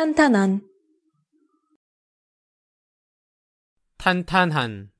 탄탄한 탄탄한